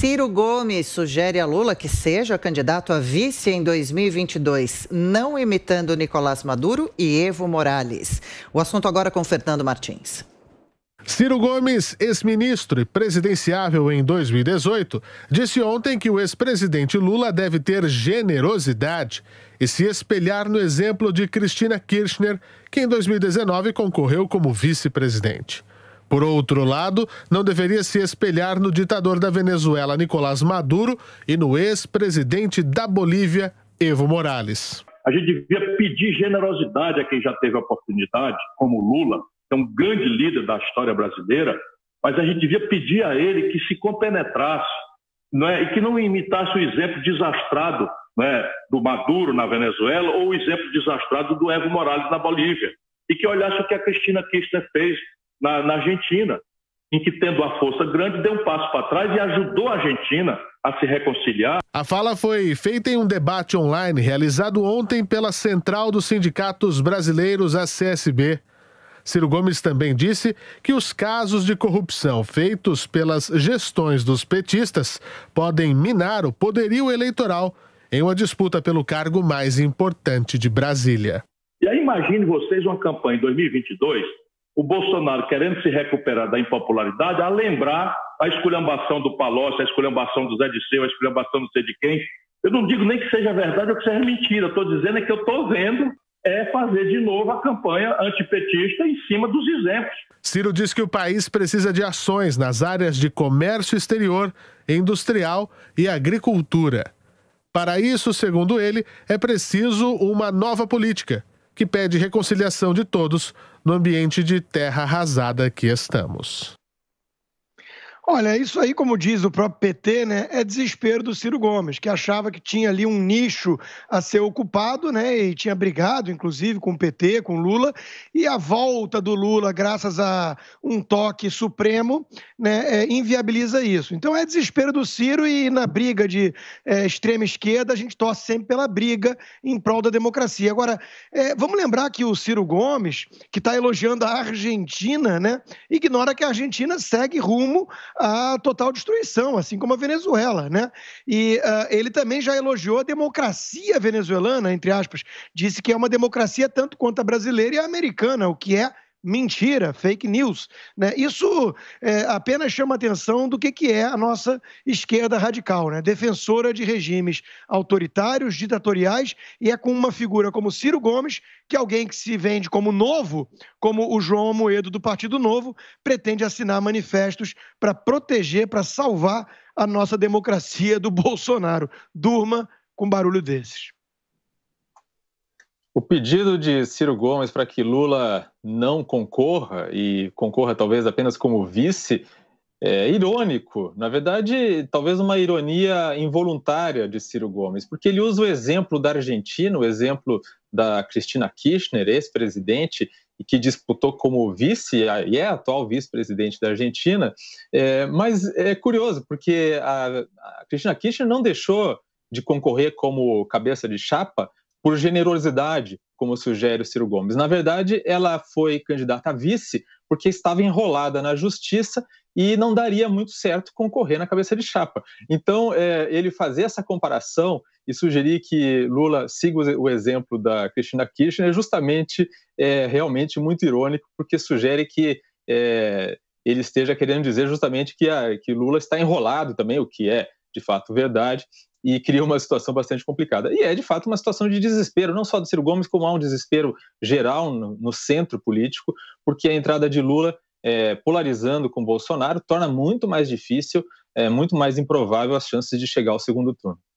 Ciro Gomes sugere a Lula que seja candidato a vice em 2022, não imitando Nicolás Maduro e Evo Morales. O assunto agora com Fernando Martins. Ciro Gomes, ex-ministro e presidenciável em 2018, disse ontem que o ex-presidente Lula deve ter generosidade e se espelhar no exemplo de Cristina Kirchner, que em 2019 concorreu como vice-presidente. Por outro lado, não deveria se espelhar no ditador da Venezuela, Nicolás Maduro, e no ex-presidente da Bolívia, Evo Morales. A gente devia pedir generosidade a quem já teve a oportunidade, como Lula, que é um grande líder da história brasileira, mas a gente devia pedir a ele que se compenetrasse não é? e que não imitasse o exemplo desastrado é? do Maduro na Venezuela ou o exemplo desastrado do Evo Morales na Bolívia. E que olhasse o que a Cristina Kirchner fez na, na Argentina, em que, tendo a força grande, deu um passo para trás e ajudou a Argentina a se reconciliar. A fala foi feita em um debate online realizado ontem pela Central dos Sindicatos Brasileiros, a CSB. Ciro Gomes também disse que os casos de corrupção feitos pelas gestões dos petistas podem minar o poderio eleitoral em uma disputa pelo cargo mais importante de Brasília. E aí imagine vocês uma campanha em 2022 o Bolsonaro, querendo se recuperar da impopularidade, a lembrar a esculhambação do Palocci, a esculhambação do Zé de Seu, a esculhambação do sei de quem. Eu não digo nem que seja verdade ou que seja mentira, estou dizendo é que eu estou vendo é fazer de novo a campanha antipetista em cima dos exemplos. Ciro diz que o país precisa de ações nas áreas de comércio exterior, industrial e agricultura. Para isso, segundo ele, é preciso uma nova política que pede reconciliação de todos no ambiente de terra arrasada que estamos. Olha, isso aí, como diz o próprio PT, né, é desespero do Ciro Gomes, que achava que tinha ali um nicho a ser ocupado, né, e tinha brigado, inclusive, com o PT, com o Lula, e a volta do Lula, graças a um toque supremo, né, é, inviabiliza isso. Então é desespero do Ciro e na briga de é, extrema esquerda a gente torce sempre pela briga em prol da democracia. Agora, é, vamos lembrar que o Ciro Gomes, que está elogiando a Argentina, né, ignora que a Argentina segue rumo a total destruição, assim como a Venezuela, né? E uh, ele também já elogiou a democracia venezuelana, entre aspas, disse que é uma democracia tanto quanto a brasileira e a americana, o que é mentira, fake news. Né? Isso é, apenas chama atenção do que, que é a nossa esquerda radical, né? defensora de regimes autoritários, ditatoriais, e é com uma figura como Ciro Gomes que alguém que se vende como novo, como o João Moedo do Partido Novo, pretende assinar manifestos para proteger, para salvar a nossa democracia do Bolsonaro. Durma com barulho desses. O pedido de Ciro Gomes para que Lula não concorra e concorra talvez apenas como vice é irônico, na verdade, talvez uma ironia involuntária de Ciro Gomes, porque ele usa o exemplo da Argentina, o exemplo da Cristina Kirchner, ex-presidente, e que disputou como vice, e é atual vice-presidente da Argentina. É, mas é curioso, porque a, a Cristina Kirchner não deixou de concorrer como cabeça de chapa por generosidade, como sugere o Ciro Gomes. Na verdade, ela foi candidata a vice porque estava enrolada na justiça e não daria muito certo concorrer na cabeça de chapa. Então, é, ele fazer essa comparação e sugerir que Lula siga o exemplo da Cristina Kirchner é justamente é, realmente muito irônico, porque sugere que é, ele esteja querendo dizer justamente que, a, que Lula está enrolado também, o que é de fato verdade e cria uma situação bastante complicada. E é, de fato, uma situação de desespero, não só do Ciro Gomes, como há um desespero geral no, no centro político, porque a entrada de Lula é, polarizando com Bolsonaro torna muito mais difícil, é, muito mais improvável as chances de chegar ao segundo turno.